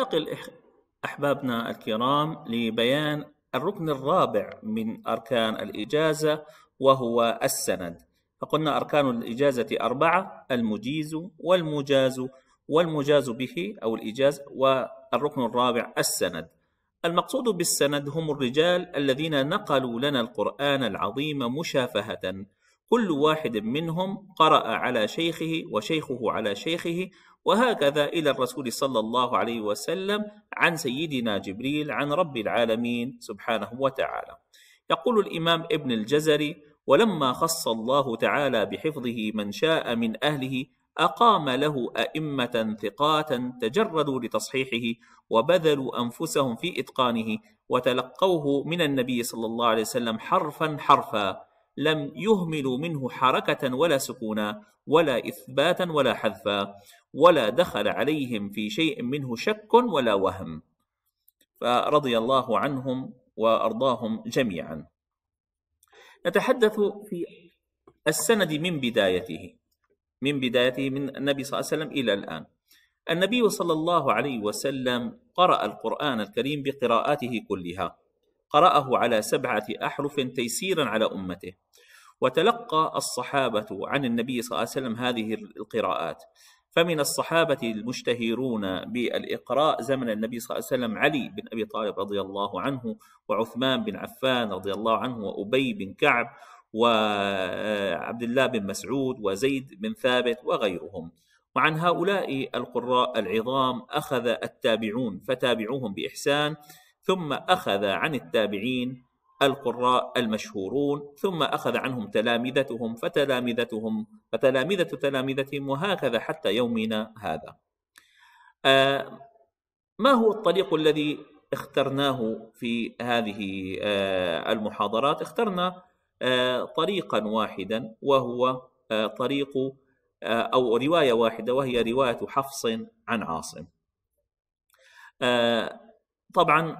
ننتقل أحبابنا الكرام لبيان الركن الرابع من أركان الإجازة وهو السند فقلنا أركان الإجازة أربعة المجيز والمجاز والمجاز به أو الإجاز والركن الرابع السند المقصود بالسند هم الرجال الذين نقلوا لنا القرآن العظيم مشافهة كل واحد منهم قرأ على شيخه وشيخه على شيخه وهكذا إلى الرسول صلى الله عليه وسلم عن سيدنا جبريل عن رب العالمين سبحانه وتعالى يقول الإمام ابن الجزري ولما خص الله تعالى بحفظه من شاء من أهله أقام له أئمة ثقات تجردوا لتصحيحه وبذلوا أنفسهم في إتقانه وتلقوه من النبي صلى الله عليه وسلم حرفا حرفا لم يهملوا منه حركة ولا سكونا ولا إثباتا ولا حذفا ولا دخل عليهم في شيء منه شك ولا وهم فرضي الله عنهم وأرضاهم جميعا نتحدث في السند من بدايته من بدايته من النبي صلى الله عليه وسلم إلى الآن النبي صلى الله عليه وسلم قرأ القرآن الكريم بقراءاته كلها قرأه على سبعة أحرف تيسيرا على أمته وتلقى الصحابة عن النبي صلى الله عليه وسلم هذه القراءات فمن الصحابة المشتهرون بالإقراء زمن النبي صلى الله عليه وسلم علي بن أبي طالب رضي الله عنه وعثمان بن عفان رضي الله عنه وأبي بن كعب وعبد الله بن مسعود وزيد بن ثابت وغيرهم وعن هؤلاء القراء العظام أخذ التابعون فتابعوهم بإحسان ثم أخذ عن التابعين القراء المشهورون ثم أخذ عنهم تلامذتهم فتلامذتهم فتلامذة تلامذتهم وهكذا حتى يومنا هذا آه، ما هو الطريق الذي اخترناه في هذه آه، المحاضرات اخترنا آه، طريقا واحدا وهو طريق أو رواية واحدة وهي رواية حفص عن عاصم طبعا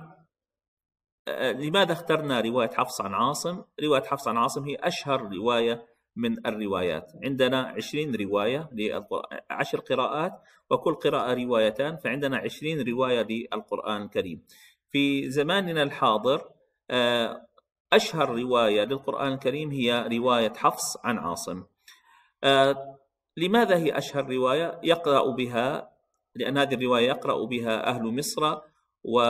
آه، لماذا اخترنا روايه حفص عن عاصم؟ روايه حفص عن عاصم هي اشهر روايه من الروايات عندنا 20 رواية للقرآن 10 قراءات وكل قراءة روايتان فعندنا 20 رواية للقرآن الكريم في زماننا الحاضر آه، أشهر رواية للقرآن الكريم هي رواية حفص عن عاصم آه، لماذا هي أشهر رواية؟ يقرأ بها لأن هذه الرواية يقرأ بها أهل مصر و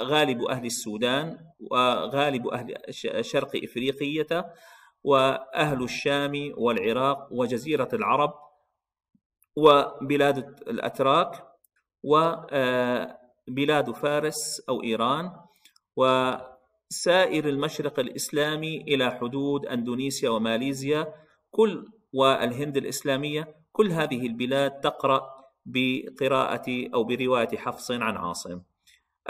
غالب أهل السودان وغالب أهل شرق إفريقية وأهل الشام والعراق وجزيرة العرب وبلاد الأتراك وبلاد آه، فارس أو إيران وسائر المشرق الإسلامي إلى حدود أندونيسيا وماليزيا كل والهند الإسلامية كل هذه البلاد تقرأ بقراءة أو برواية حفص عن عاصم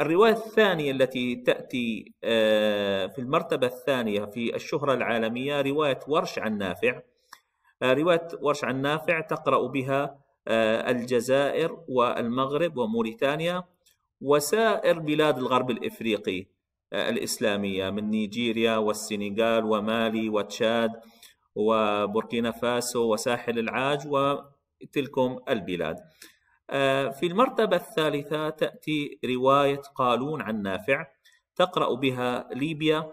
الرواية الثانية التي تأتي آه، في المرتبة الثانية في الشهرة العالمية رواية ورش عن نافع آه، رواية ورش عن نافع تقرأ بها آه، الجزائر والمغرب وموريتانيا وسائر بلاد الغرب الإفريقي الإسلامية من نيجيريا والسنغال ومالي وتشاد وبوركينا فاسو وساحل العاج وتلكم البلاد آه، في المرتبة الثالثة تأتي رواية قالون عن نافع تقرأ بها ليبيا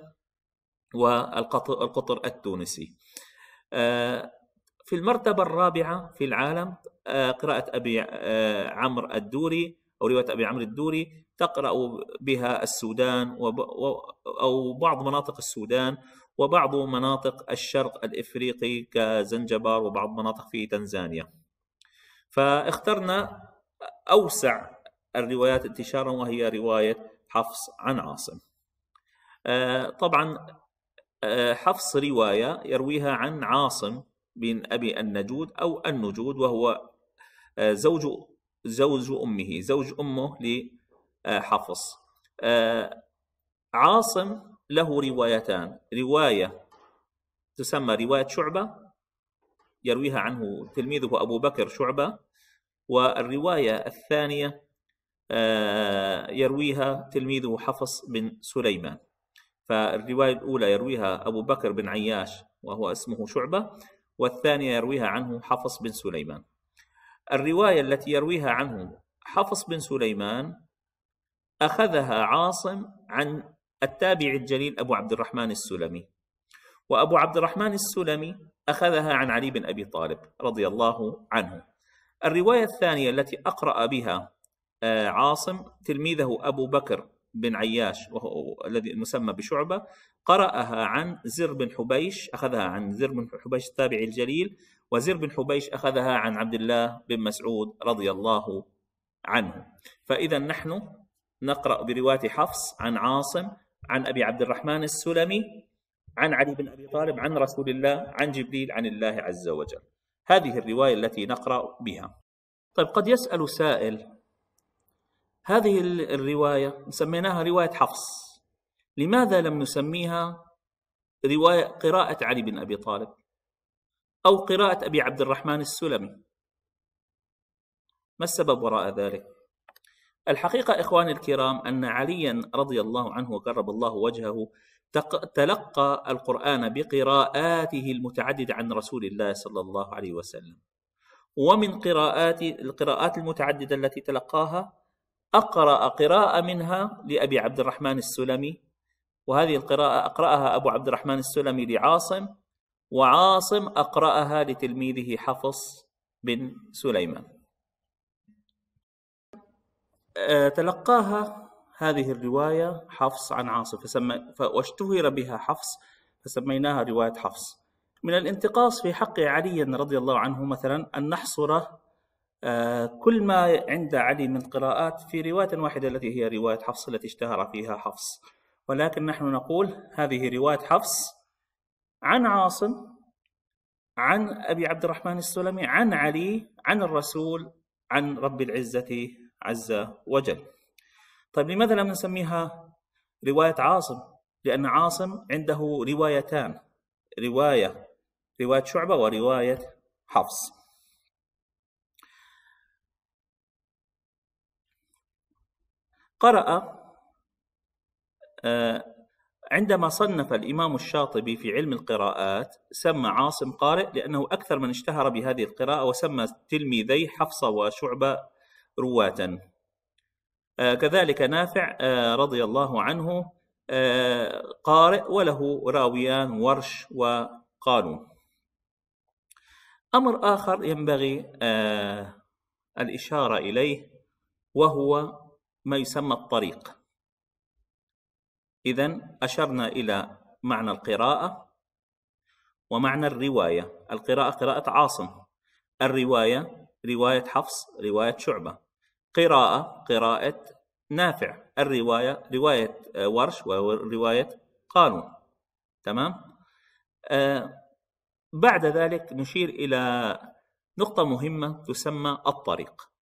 والقطر التونسي آه، في المرتبة الرابعة في العالم آه، قراءة أبي عمرو الدوري أو رواية أبي عمرو الدوري تقرأ بها السودان أو بعض مناطق السودان وبعض مناطق الشرق الإفريقي كزنجبار وبعض مناطق في تنزانيا فاخترنا اوسع الروايات انتشارا وهي روايه حفص عن عاصم. آه، طبعا آه، حفص روايه يرويها عن عاصم بن ابي النجود او النجود وهو آه، زوج زوج امه، زوج امه لحفص. عاصم له روايتان، روايه تسمى روايه شعبه يرويها عنه تلميذه أبو بكر شعبة والرواية الثانية آه، يرويها تلميذه حفص بن سليمان فالرواية الأولى يرويها أبو بكر بن عياش وهو اسمه شعبة والثانية يرويها عنه حفص بن سليمان الرواية التي يرويها عنه حفص بن سليمان أخذها عاصم عن التابع الجليل أبو عبد الرحمن السلمي وأبو عبد الرحمن السلمي أخذها عن علي بن أبي طالب رضي الله عنه الرواية الثانية التي أقرأ بها آه، عاصم تلميذه أبو بكر بن عياش وهو الذي مسمى بشعبة قرأها عن زر بن حبيش أخذها عن زر بن حبيش التابعي الجليل وزر بن حبيش أخذها عن عبد الله بن مسعود رضي الله عنه فإذا نحن نقرأ برواية حفص عن عاصم عن أبي عبد الرحمن السلمي عن علي بن ابي طالب عن رسول الله عن جبريل عن الله عز وجل هذه الروايه التي نقرا بها طيب قد يسال سائل هذه الروايه سميناها روايه حفص لماذا لم نسميها روايه قراءه علي بن ابي طالب او قراءه ابي عبد الرحمن السلمي ما السبب وراء ذلك الحقيقه اخواني الكرام ان عليا رضي الله عنه وقرب الله وجهه تلقى القرآن بقراءاته المتعددة عن رسول الله صلى الله عليه وسلم ومن قراءات القراءات المتعددة التي تلقاها أقرأ قراءة منها لأبي عبد الرحمن السلمي وهذه القراءة أقرأها أبو عبد الرحمن السلمي لعاصم وعاصم أقرأها لتلميذه حفص بن سليمان آه، تلقاها هذه الرواية حفص عن عاصم فسمى واشتهر بها حفص فسميناها رواية حفص من الانتقاص في حق علي رضي الله عنه مثلا أن نحصر آه، كل ما عند علي من قراءات في رواية واحدة التي هي رواية حفص التي اشتهر فيها حفص ولكن نحن نقول هذه رواية حفص عن عاصم عن أبي عبد الرحمن السلمي عن علي عن الرسول عن رب العزة عز وجل طيب لماذا لم نسميها رواية عاصم لأن عاصم عنده روايتان رواية رواية شعبة ورواية حفص قرأ آه، عندما صنف الإمام الشاطبي في علم القراءات سمى عاصم قارئ لأنه أكثر من اشتهر بهذه القراءة وسمى تلميذي حفصة وشعبة رواة آه، كذلك نافع آه، رضي الله عنه آه، قارئ وله راويان ورش وقانون أمر آخر ينبغي الإشارة إليه وهو ما يسمى الطريق إذا أشرنا إلى معنى القراءة ومعنى الرواية القراءة قراءة عاصم الرواية رواية حفص رواية شعبة قراءة قراءة نافع الرواية رواية آه، ورش ورواية قانون تمام آه بعد ذلك نشير إلى نقطة مهمة تسمى الطريق